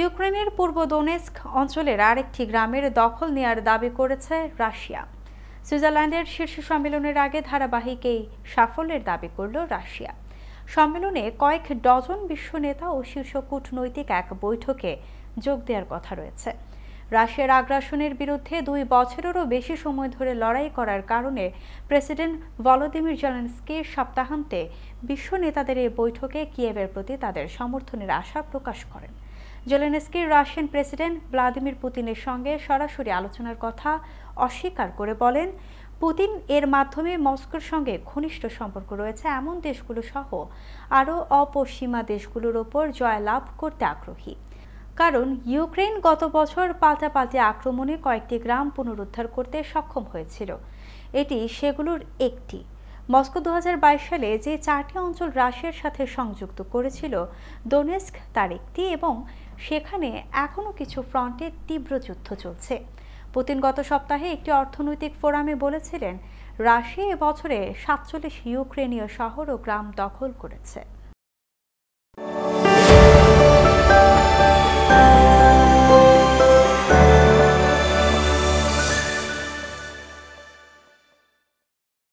ইউক্রেনের পূর্ব দোনেস্ক অঞ্চলের আরেকটি গ্রামের দখল নেয়ার দাবি করেছে রাশিয়া সুইজারল্যান্ডের শীর্ষ সম্মেলনের আগে ধারাবাহিক এই সাফল্যের দাবি করল রাশিয়া সম্মেলনে কয়েক ডজন বিশ্ব নেতা ও শীর্ষ কূটনৈতিক এক বৈঠকে যোগ দেওয়ার কথা রয়েছে রাশিয়ার আগ্রাসনের বিরুদ্ধে দুই বছরেরও বেশি সময় ধরে লড়াই করার কারণে প্রেসিডেন্ট ভলোদিমির জেলেন্সকি সপ্তাহান্তে বিশ্ব নেতাদের এই বৈঠকে কিয়েভের প্রতি তাদের সমর্থনের আশা প্রকাশ করেন জেলেনস্কি রাশিয়ান প্রেসিডেন্ট ভ্লাদিমির পুতিনের সঙ্গে সরাসরি আলোচনার কথা অস্বীকার করে বলেন পুতিন এর মাধ্যমে মস্কোর সঙ্গে ঘনিষ্ঠ সম্পর্ক রয়েছে এমন দেশগুলো সহ আরও অপশ্চিমা দেশগুলোর ওপর জয়লাভ করতে আগ্রহী কারণ ইউক্রেন গত বছর পাল্টাপাল্টি আক্রমণে কয়েকটি গ্রাম পুনরুদ্ধার করতে সক্ষম হয়েছিল এটি সেগুলোর একটি মস্কো দু সালে যে চারটি অঞ্চল রাশিয়ার সাথে সংযুক্ত করেছিল দোনেস্ক তার একটি এবং সেখানে এখনও কিছু ফ্রন্টে তীব্র যুদ্ধ চলছে পুতিন গত সপ্তাহে একটি অর্থনৈতিক ফোরামে বলেছিলেন রাশিয়া এবছরে সাতচল্লিশ ইউক্রেনীয় শহর ও গ্রাম দখল করেছে